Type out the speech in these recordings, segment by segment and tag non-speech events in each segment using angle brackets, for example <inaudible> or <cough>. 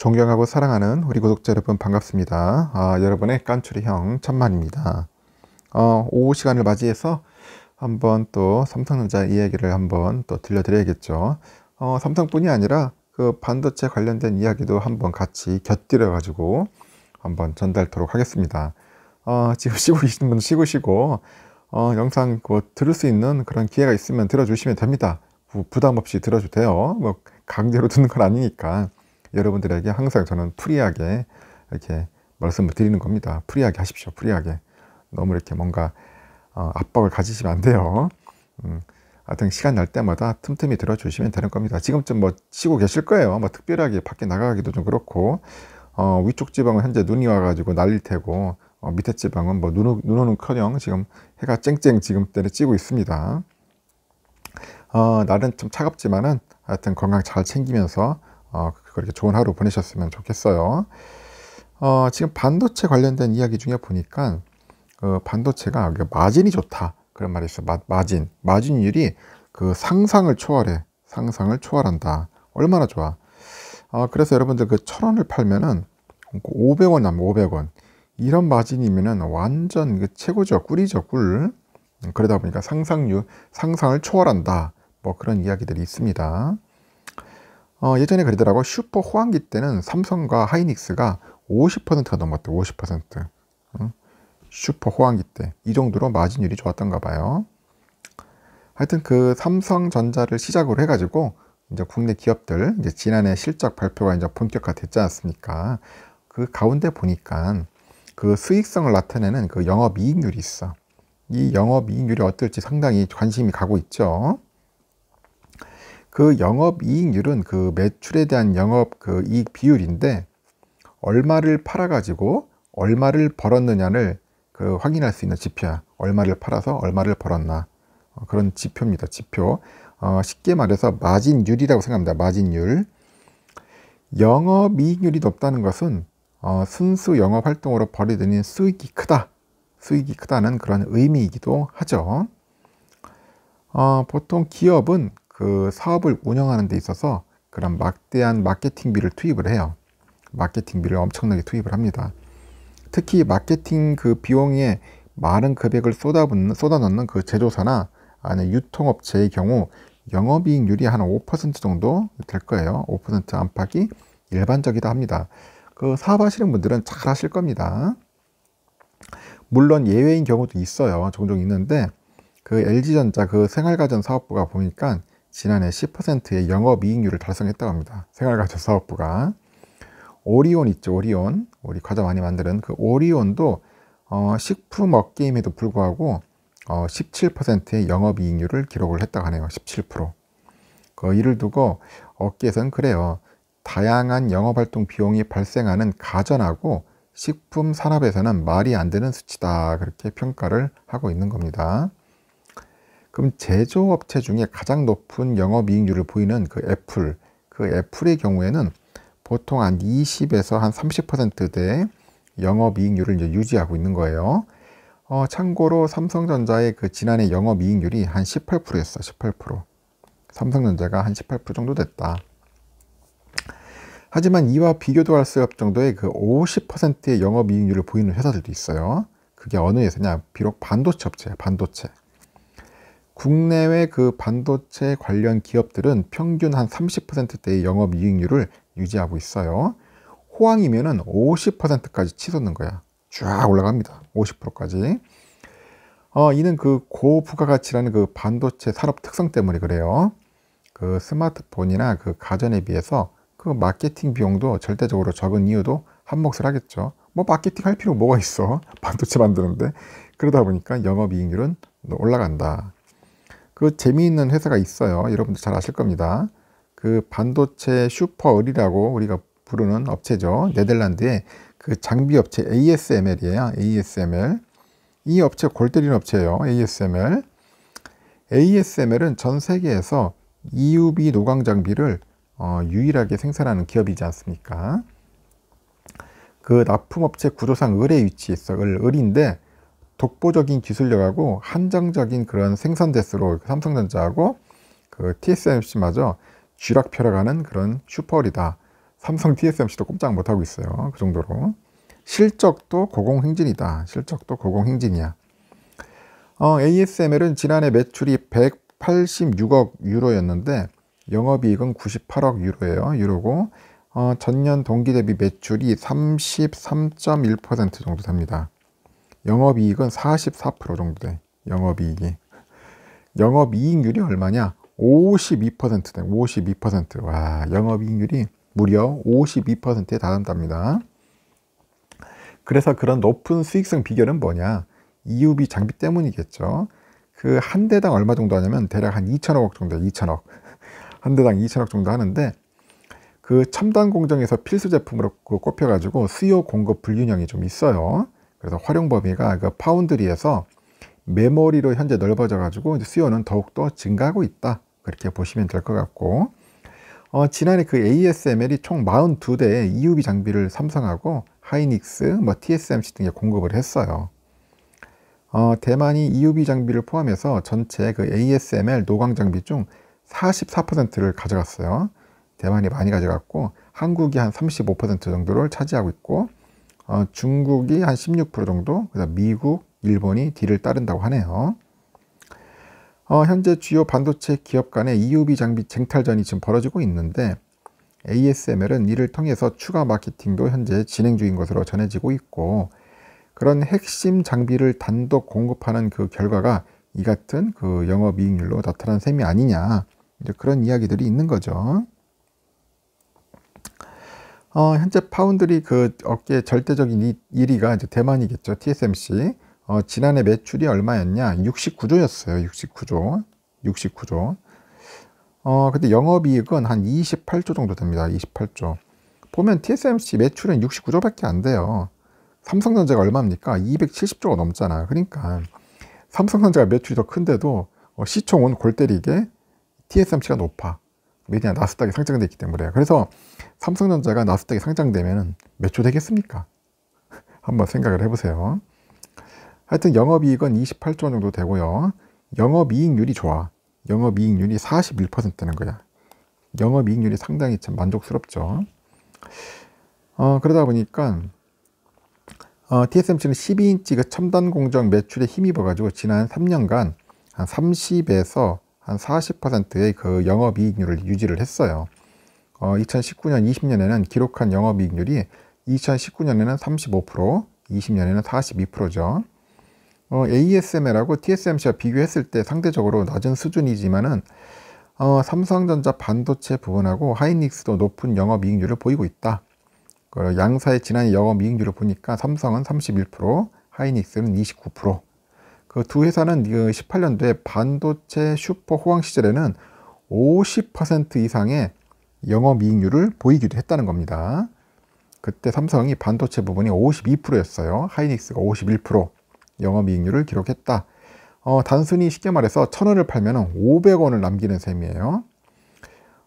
존경하고 사랑하는 우리 구독자 여러분 반갑습니다. 아, 여러분의 깐추리 형 천만입니다. 어, 오후 시간을 맞이해서 한번 또 삼성전자 이야기를 한번 또 들려드려야겠죠. 어, 삼성뿐이 아니라 그 반도체 관련된 이야기도 한번 같이 곁들여 가지고 한번 전달토록 하겠습니다. 어, 지금 <laughs> 쉬고 계신 분 쉬고 쉬고 어, 영상 뭐 들을 수 있는 그런 기회가 있으면 들어주시면 됩니다. 부담 없이 들어주세요. 뭐 강제로 듣는 건 아니니까. 여러분들에게 항상 저는 프리하게 이렇게 말씀을 드리는 겁니다. 프리하게 하십시오. 프리하게. 너무 이렇게 뭔가 어, 압박을 가지시면 안 돼요. 음, 하여튼 시간 날 때마다 틈틈이 들어주시면 되는 겁니다. 지금쯤 뭐 쉬고 계실 거예요. 뭐 특별하게 밖에 나가기도 좀 그렇고 어, 위쪽 지방은 현재 눈이 와가지고 날릴 테고 어, 밑에 지방은 뭐 눈, 눈 오는커녕 지금 해가 쨍쨍 지금 때려찌고 있습니다. 어, 날은 좀 차갑지만은 하여튼 건강 잘 챙기면서 어, 그렇게 좋은 하루 보내셨으면 좋겠어요. 어, 지금 반도체 관련된 이야기 중에 보니까 그 반도체가 마진이 좋다 그런 말이 있어. 마, 마진 마진율이 그 상상을 초월해 상상을 초월한다. 얼마나 좋아. 어, 그래서 여러분들 그 천 원을 팔면은 500원 남아 500원 이런 마진이면은 완전 그 최고죠 꿀이죠 꿀. 그러다 보니까 상상률 상상을 초월한다. 뭐 그런 이야기들이 있습니다. 어, 예전에 그러더라고 슈퍼 호황기 때는 삼성과 하이닉스가 50%가 넘었대 50% 응? 슈퍼 호황기 때 이 정도로 마진율이 좋았던가 봐요 하여튼 그 삼성전자를 시작으로 해가지고 이제 국내 기업들 이제 지난해 실적 발표가 이제 본격화 됐지 않습니까 그 가운데 보니까 그 수익성을 나타내는 그 영업이익률이 있어 이 영업이익률이 어떨지 상당히 관심이 가고 있죠 그 영업 이익률은 그 매출에 대한 영업 그 이익 비율인데 얼마를 팔아 가지고 얼마를 벌었느냐를 그 확인할 수 있는 지표야. 얼마를 팔아서 얼마를 벌었나 어, 그런 지표입니다. 지표. 어, 쉽게 말해서 마진율이라고 생각합니다. 마진율. 영업이익률이 높다는 것은 어, 순수 영업활동으로 벌이드는 수익이 크다. 수익이 크다는 그런 의미이기도 하죠. 어, 보통 기업은 그 사업을 운영하는 데 있어서 그런 막대한 마케팅비를 투입을 해요. 마케팅비를 엄청나게 투입을 합니다. 특히 마케팅 그 비용에 많은 급액을 쏟아붓는, 쏟아넣는 그 제조사나 아니면 유통업체의 경우 영업이익률이 한 5% 정도 될 거예요. 5% 안팎이 일반적이다 합니다. 그 사업하시는 분들은 잘 아실 겁니다. 물론 예외인 경우도 있어요. 종종 있는데 그 LG전자 그 생활가전 사업부가 보니까 지난해 10%의 영업이익률을 달성했다고 합니다. 생활가전사업부가 오리온 있죠. 오리온. 우리 과자 많이 만드는 그 오리온도 어, 식품 업계임에도 불구하고 어, 17%의 영업이익률을 기록을 했다고 하네요. 17%. 그 이를 두고 업계에서는 그래요. 다양한 영업활동 비용이 발생하는 가전하고 식품 산업에서는 말이 안 되는 수치다. 그렇게 평가를 하고 있는 겁니다. 그럼 제조업체 중에 가장 높은 영업이익률을 보이는 그 애플, 그 애플의 경우에는 보통 한 20에서 한3 0대 영업이익률을 이제 유지하고 있는 거예요. 어, 참고로 삼성전자의 그 지난해 영업이익률이 한 18%였어, 18%. 삼성전자가 한 18% 정도 됐다. 하지만 이와 비교도 할 수 없을 정도의 그 50%의 영업이익률을 보이는 회사들도 있어요. 그게 어느 회사냐? 비록 반도체 업체 반도체. 국내외 그 반도체 관련 기업들은 평균 한 30%대의 영업 이익률을 유지하고 있어요. 호황이면은 50%까지 치솟는 거야. 쫙 올라갑니다. 50%까지. 어, 이는 그 고부가가치라는 그 반도체 산업 특성 때문에 그래요. 그 스마트폰이나 그 가전에 비해서 그 마케팅 비용도 절대적으로 적은 이유도 한 몫을 하겠죠. 뭐 마케팅 할 필요 뭐가 있어. <laughs> 반도체 만드는데. 그러다 보니까 영업이익률은 올라간다. 그 재미있는 회사가 있어요. 여러분들 잘 아실 겁니다. 그 반도체 슈퍼을이라고 우리가 부르는 업체죠. 네덜란드의 그 장비 업체 ASML이에요. ASML. 이 업체 골 때리는 업체예요. ASML. ASML은 전 세계에서 EUV 노광 장비를 어, 유일하게 생산하는 기업이지 않습니까? 그 납품업체 구조상 을에 위치해 있어. 을, 을인데 독보적인 기술력하고 한정적인 그런 생산 대수로 삼성전자하고 그 TSMC마저 쥐락펴락하는 그런 슈퍼리다. 삼성 TSMC도 꼼짝 못하고 있어요. 그 정도로. 실적도 고공행진이다. 실적도 고공행진이야. 어, ASML은 지난해 매출이 186억 유로였는데 영업이익은 98억 유로예요. 유로고 어, 전년 동기 대비 매출이 33.1% 정도 됩니다. 영업이익은 44% 정도 돼. 영업이익이. 영업이익률이 얼마냐? 52% 돼. 52%. 와, 영업이익률이 무려 52%에 달한답니다. 그래서 그런 높은 수익성 비결은 뭐냐? EUB 장비 때문이겠죠. 그 한 대당 얼마 정도 하냐면 대략 한 2천억 정도, 2천억. <laughs> 한 대당 2천억 정도 하는데 그 첨단 공정에서 필수 제품으로 그 꼽혀가지고 수요 공급 불균형이 좀 있어요. 그래서 활용 범위가 그 파운드리에서 메모리로 현재 넓어져 가지고 수요는 더욱더 증가하고 있다 그렇게 보시면 될 것 같고 어, 지난해 그 ASML이 총 42대의 EUV 장비를 삼성하고 하이닉스, 뭐 TSMC 등에 공급을 했어요. 어, 대만이 EUV 장비를 포함해서 전체 그 ASML 노광 장비 중 44%를 가져갔어요. 대만이 많이 가져갔고 한국이 한 35% 정도를 차지하고 있고 어, 중국이 한 16% 정도, 그다음 미국, 일본이 뒤를 따른다고 하네요. 어, 현재 주요 반도체 기업 간의 EUV 장비 쟁탈전이 지금 벌어지고 있는데 ASML은 이를 통해서 추가 마케팅도 현재 진행 중인 것으로 전해지고 있고 그런 핵심 장비를 단독 공급하는 그 결과가 이 같은 그 영업이익률로 나타난 셈이 아니냐 이제 그런 이야기들이 있는 거죠. 어, 현재 파운드리 그 업계 절대적인 1위가 이제 대만이겠죠. TSMC. 어, 지난해 매출이 얼마였냐? 69조였어요. 69조. 69조. 어, 근데 영업이익은 한 28조 정도 됩니다. 28조. 보면 TSMC 매출은 69조밖에 안 돼요. 삼성전자가 얼마입니까? 270조가 넘잖아. 요 그러니까 삼성전자가 매출이 더 큰데도 어, 시총은 골 때리게 TSMC가 높아. 왜냐 나스닥이 상장돼 있기 때문에 요 그래서 삼성전자가 나스닥이 상장되면 몇조 되겠습니까? <laughs> 한번 생각을 해보세요. 하여튼 영업이익은 28조 원 정도 되고요. 영업이익률이 좋아. 영업이익률이 41%라는 거야. 영업이익률이 상당히 참 만족스럽죠. 어, 그러다 보니까 어, TSMC는 12인치 그 첨단 공정 매출에 힘입어가지고 지난 3년간 한 30에서 한 40%의 그 영업이익률을 유지를 했어요. 어, 2019년, 20년에는 기록한 영업이익률이 2019년에는 35%, 20년에는 42%죠. 어, ASML하고 TSMC와 비교했을 때 상대적으로 낮은 수준이지만은 어, 삼성전자 반도체 부분하고 하이닉스도 높은 영업이익률을 보이고 있다. 양사의 지난 영업이익률을 보니까 삼성은 31%, 하이닉스는 29%, 그두 회사는 18년도에 반도체 슈퍼 호황 시절에는 50% 이상의 영업이익률을 보이기도 했다는 겁니다. 그때 삼성이 반도체 부분이 52%였어요. 하이닉스가 51% 영업이익률을 기록했다. 어, 단순히 쉽게 말해서 1000원을 팔면 500원을 남기는 셈이에요.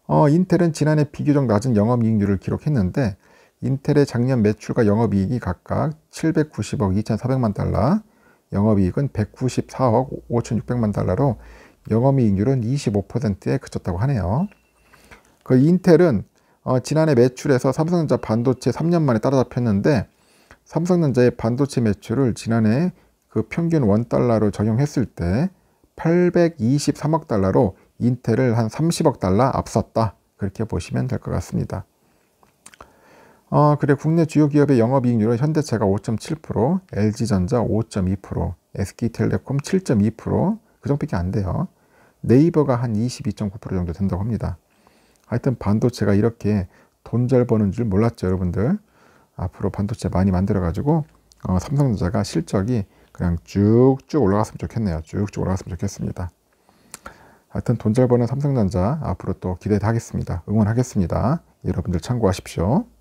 어, 인텔은 지난해 비교적 낮은 영업이익률을 기록했는데 인텔의 작년 매출과 영업이익이 각각 790억 2400만 달러, 영업이익은 194억 5,600만 달러로 영업이익률은 25%에 그쳤다고 하네요. 그 인텔은 어, 지난해 매출에서 삼성전자 반도체 3년 만에 따라잡혔는데 삼성전자의 반도체 매출을 지난해 그 평균 원달러로 적용했을 때 823억 달러로 인텔을 한 30억 달러 앞섰다. 그렇게 보시면 될 것 같습니다. 어, 그래 국내 주요 기업의 영업이익률은 현대차가 5.7%, LG전자 5.2%, SK텔레콤 7.2%그 정도밖에 안 돼요. 네이버가 한 22.9% 정도 된다고 합니다. 하여튼 반도체가 이렇게 돈 잘 버는 줄 몰랐죠 여러분들. 앞으로 반도체 많이 만들어가지고 어, 삼성전자가 실적이 그냥 쭉쭉 올라갔으면 좋겠네요. 쭉쭉 올라갔으면 좋겠습니다. 하여튼 돈 잘 버는 삼성전자 앞으로 또 기대하겠습니다. 응원하겠습니다. 여러분들 참고하십시오.